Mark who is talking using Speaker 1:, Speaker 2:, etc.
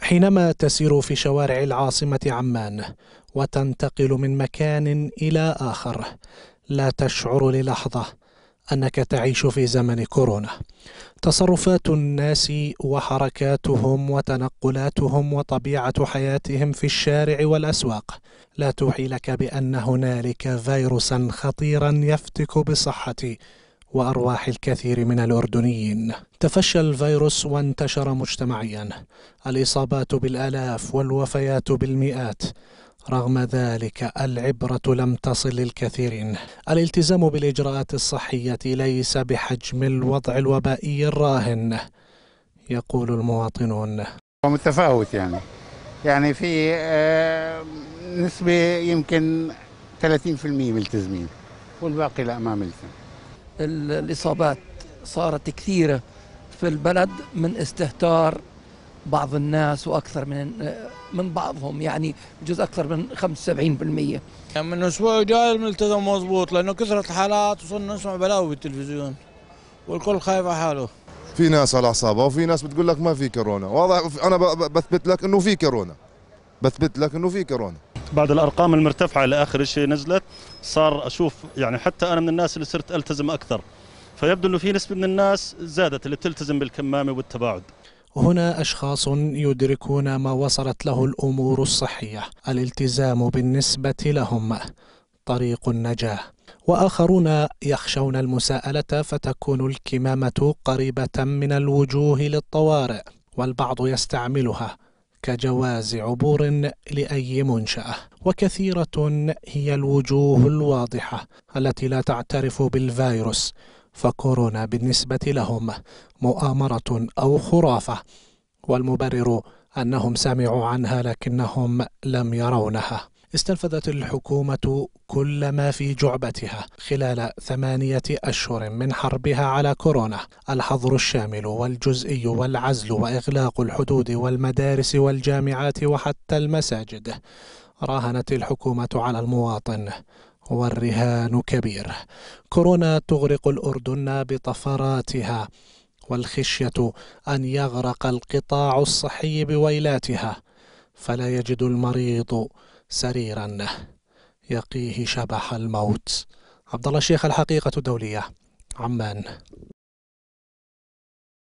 Speaker 1: حينما تسير في شوارع العاصمة عمان وتنتقل من مكان إلى آخر لا تشعر للحظة أنك تعيش في زمن كورونا تصرفات الناس وحركاتهم وتنقلاتهم وطبيعة حياتهم في الشارع والأسواق لا توحي لك بأن هنالك فيروسا خطيرا يفتك بصحة وأرواح الكثير من الأردنيين تفشى الفيروس وانتشر مجتمعيا الإصابات بالآلاف والوفيات بالمئات رغم ذلك العبرة لم تصل للكثيرين الالتزام بالإجراءات الصحية ليس بحجم الوضع الوبائي الراهن يقول المواطنون متفاوت يعني يعني في آه، نسبة يمكن 30% ملتزمين والباقي لا ما ملتزم الإصابات صارت كثيرة في البلد من استهتار بعض الناس واكثر من من بعضهم يعني بجوز اكثر من 75% يعني من اسبوع جاي الملتزم مضبوط لانه كثرت الحالات وصرنا نسمع بلاوي بالتلفزيون والكل خايف على حاله في ناس على اعصابها وفي ناس بتقول لك ما في كورونا واضح انا بثبت لك انه في كورونا بثبت لك انه في كورونا بعد الارقام المرتفعه اللي اخر شيء نزلت صار اشوف يعني حتى انا من الناس اللي صرت التزم اكثر فيبدو انه في نسبه من الناس زادت اللي تلتزم بالكمامه والتباعد هنا اشخاص يدركون ما وصلت له الامور الصحيه الالتزام بالنسبه لهم طريق النجاه واخرون يخشون المساءله فتكون الكمامه قريبه من الوجوه للطوارئ والبعض يستعملها كجواز عبور لأي منشأة وكثيرة هي الوجوه الواضحة التي لا تعترف بالفيروس فكورونا بالنسبة لهم مؤامرة أو خرافة والمبرر أنهم سمعوا عنها لكنهم لم يرونها استنفذت الحكومة كل ما في جعبتها خلال ثمانية أشهر من حربها على كورونا الحظر الشامل والجزئي والعزل وإغلاق الحدود والمدارس والجامعات وحتى المساجد راهنت الحكومة على المواطن والرهان كبير كورونا تغرق الأردن بطفراتها والخشية أن يغرق القطاع الصحي بويلاتها فلا يجد المريض سريرا يقيه شبح الموت عبد الله الشيخ الحقيقة الدولية عمان